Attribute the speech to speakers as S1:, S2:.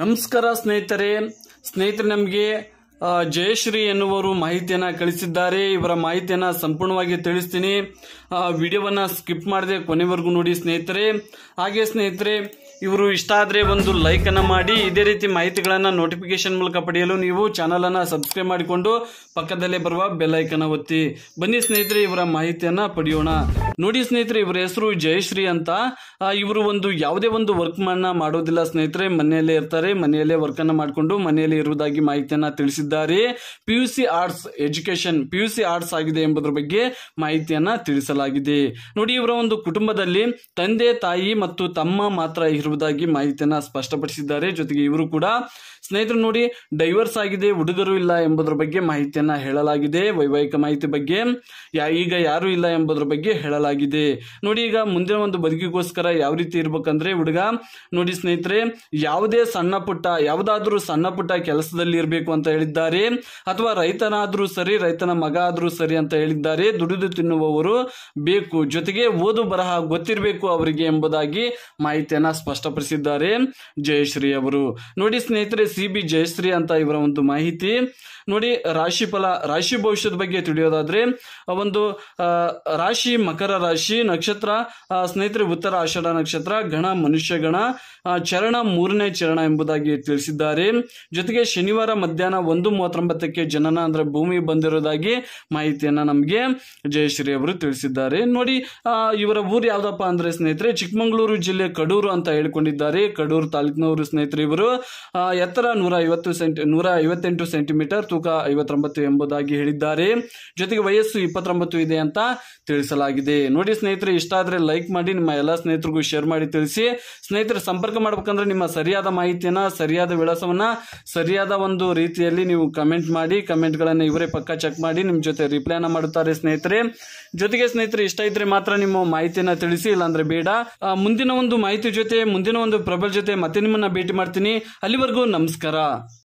S1: ನಮಸ್ಕಾರ ಸ್ನೇಹಿತರೆ ಸ್ನೇಹಿತರೆ ನಮಗೆ ಜಯಶ್ರೀ ಎನ್ನುವರು ಮಾಹಿತಿಯನ್ನ ಕಳಿಸಿದ್ದಾರೆ ಇವರ ಮಾಹಿತಿಯನ್ನ ಸಂಪೂರ್ಣವಾಗಿ ತಿಳಿಸ್ತೀನಿ ವಿಡಿಯೋವನ್ನ ಸ್ಕಿಪ್ ಮಾಡದೆ ಕೊನೆವರೆಗೂ ನೋಡಿ ಸ್ನೇಹಿತರೆ ಹಾಗೆ ಸ್ನೇಹಿತರೆ ಇವರು ಇಷ್ಟ ಆದರೆ ಒಂದು ಲೈಕನ್ನು ಮಾಡಿ ಇದೇ ರೀತಿ ಮಾಹಿತಿಗಳನ್ನು ನೋಟಿಫಿಕೇಶನ್ ಮೂಲಕ ಪಡೆಯಲು ನೀವು ಚಾನಲನ್ನು ಸಬ್ಸ್ಕ್ರೈಬ್ ಮಾಡಿಕೊಂಡು ಪಕ್ಕದಲ್ಲೇ ಬರುವ ಬೆಲ್ಲೈಕನ್ನು ಒತ್ತಿ ಬನ್ನಿ ಸ್ನೇಹಿತರೆ ಇವರ ಮಾಹಿತಿಯನ್ನು ಪಡೆಯೋಣ ನೋಡಿ ಸ್ನೇಹಿತರೆ ಇವರ ಹೆಸರು ಜಯಶ್ರೀ ಅಂತ ಇವರು ಒಂದು ಯಾವುದೇ ಒಂದು ಮನ್ನ ಮಾಡೋದಿಲ್ಲ ಸ್ನೇಹಿತರೆ ಮನೆಯಲ್ಲೇ ಇರ್ತಾರೆ ಮನೆಯಲ್ಲೇ ವರ್ಕನ್ನು ಮಾಡಿಕೊಂಡು ಮನೆಯಲ್ಲೇ ಇರುವುದಾಗಿ ಮಾಹಿತಿಯನ್ನು ತಿಳಿಸಿದ್ದಾರೆ P U C arts education P U C arts ಆಗಿದೆ ಎಂಬುದರ ಬಗ್ಗೆ ಮಾಹಿತಿಯನ್ನು ತಿಳಿಸಲಾಗಿದೆ ನೋಡಿ ಇವರ ಒಂದು ಕುಟುಂಬದಲ್ಲಿ ತಂದೆ ತಾಯಿ ಮತ್ತು ತಮ್ಮ ಮಾತ್ರ ಇರುವುದಾಗಿ ಮಾಹಿತಿಯನ್ನ ಸ್ಪಷ್ಟಪಡಿಸಿದ್ದಾರೆ ಜೊತೆಗೆ ಇವರು ಕೂಡ ಸ್ನೇಹಿತರು ನೋಡಿ ಡೈವರ್ಸ್ ಆಗಿದೆ ಹುಡುಗರು ಇಲ್ಲ ಎಂಬುದರ ಬಗ್ಗೆ ಮಾಹಿತಿಯನ್ನ ಹೇಳಲಾಗಿದೆ ವೈವಾಹಿಕ ಮಾಹಿತಿ ಬಗ್ಗೆ ಈಗ ಯಾರು ಇಲ್ಲ ಎಂಬುದರ ಬಗ್ಗೆ ಹೇಳಲಾಗಿದೆ ನೋಡಿ ಈಗ ಮುಂದಿನ ಒಂದು ಬದುಕಿಗೋಸ್ಕರ ಯಾವ ರೀತಿ ಇರಬೇಕಂದ್ರೆ ಹುಡುಗ ನೋಡಿ ಸ್ನೇಹಿತರೆ ಯಾವುದೇ ಸಣ್ಣ ಪುಟ್ಟ ಯಾವುದಾದ್ರೂ ಸಣ್ಣ ಪುಟ್ಟ ಕೆಲಸದಲ್ಲಿ ಇರಬೇಕು ಅಂತ ಹೇಳಿದ್ದಾರೆ ಅಥವಾ ರೈತನಾದ್ರೂ ಸರಿ ರೈತನ ಮಗ ಆದ್ರೂ ಸರಿ ಅಂತ ಹೇಳಿದ್ದಾರೆ ದುಡಿದು ತಿನ್ನುವವರು ಬೇಕು ಜೊತೆಗೆ ಓದು ಬರಹ ಗೊತ್ತಿರಬೇಕು ಅವರಿಗೆ ಎಂಬುದಾಗಿ ಮಾಹಿತಿಯನ್ನ ಸ್ಪಷ್ಟ ಸ್ಪಷ್ಟಪಡಿಸಿದ್ದಾರೆ ಜಯಶ್ರೀ ಅವರು ನೋಡಿ ಸ್ನೇಹಿತರೆ ಸಿ ಬಿ ಜಯಶ್ರೀ ಅಂತ ಇವರ ಒಂದು ಮಾಹಿತಿ ನೋಡಿ ರಾಶಿ ಫಲ ರಾಶಿ ಭವಿಷ್ಯದ ಬಗ್ಗೆ ತಿಳಿಯೋದಾದ್ರೆ ಒಂದು ರಾಶಿ ಮಕರ ರಾಶಿ ನಕ್ಷತ್ರ ಸ್ನೇಹಿತರೆ ಉತ್ತರ ಆಷಾಢ ನಕ್ಷತ್ರ ಗಣ ಮನುಷ್ಯ ಗಣ ಚರಣ ಮೂರನೇ ಚರಣ ಎಂಬುದಾಗಿ ತಿಳಿಸಿದ್ದಾರೆ ಜೊತೆಗೆ ಶನಿವಾರ ಮಧ್ಯಾಹ್ನ ಒಂದು ಮೂವತ್ತೊಂಬತ್ತಕ್ಕೆ ಜನನ ಅಂದ್ರೆ ಭೂಮಿ ಬಂದಿರೋದಾಗಿ ಮಾಹಿತಿಯನ್ನ ನಮಗೆ ಜಯಶ್ರೀ ಅವರು ತಿಳಿಸಿದ್ದಾರೆ ನೋಡಿ ಇವರ ಊರು ಯಾವ್ದಪ್ಪ ಅಂದ್ರೆ ಸ್ನೇಹಿತರೆ ಚಿಕ್ಕಮಗಳೂರು ಜಿಲ್ಲೆ ಕಡೂರು ಅಂತ ಹೇಳಿ ಹೇಳಿಕೊಂಡಿದ್ದಾರೆ ಕಡೂರು ತಾಲೂಕಿನವರು ಸ್ನೇಹಿತರು ಇವರು ಎತ್ತರ ನೂರ ಐವತ್ತು ಸೆಂಟಿ ನೂರ ಐವತ್ತೆಂಟು ಸೆಂಟಿಮೀಟರ್ ತೂಕ ಐವತ್ತೊಂಬತ್ತು ಎಂಬುದಾಗಿ ಹೇಳಿದ್ದಾರೆ ಜೊತೆಗೆ ವಯಸ್ಸು ಇಪ್ಪತ್ತೊಂಬತ್ತು ಇದೆ ಅಂತ ತಿಳಿಸಲಾಗಿದೆ ನೋಡಿ ಸ್ನೇಹಿತರೆ ಇಷ್ಟ ಆದರೆ ಲೈಕ್ ಮಾಡಿ ನಿಮ್ಮ ಎಲ್ಲ ಸ್ನೇಹಿತರಿಗೂ ಶೇರ್ ಮಾಡಿ ತಿಳಿಸಿ ಸ್ನೇಹಿತರೆ ಸಂಪರ್ಕ ಮಾಡಬೇಕಂದ್ರೆ ನಿಮ್ಮ ಸರಿಯಾದ ಮಾಹಿತಿಯನ್ನು ಸರಿಯಾದ ವಿಳಾಸವನ್ನು ಸರಿಯಾದ ಒಂದು ರೀತಿಯಲ್ಲಿ ನೀವು ಕಮೆಂಟ್ ಮಾಡಿ ಕಮೆಂಟ್ಗಳನ್ನು ಇವರೇ ಪಕ್ಕ ಚೆಕ್ ಮಾಡಿ ನಿಮ್ಮ ಜೊತೆ ರಿಪ್ಲೈನ ಮಾಡುತ್ತಾರೆ ಸ್ನೇಹಿತರೆ ಜೊತೆಗೆ ಸ್ನೇಹಿತರೆ ಇಷ್ಟ ಇದ್ರೆ ಮಾತ್ರ ನಿಮ್ಮ ಮಾಹಿತಿಯನ್ನು ತಿಳಿಸಿ ಇಲ್ಲಾಂದ್ರೆ ಬೇಡ ಮುಂದಿನ ಒಂದು ಮಾಹಿತಿ ಜೊತೆ ಮುಂದಿನ ಒಂದು ಪ್ರಬಲ ಜೊತೆ ಮತ್ತೆ ನಿಮ್ಮನ್ನ ಭೇಟಿ ಮಾಡ್ತೀನಿ ಅಲ್ಲಿವರೆಗೂ ನಮಸ್ಕಾರ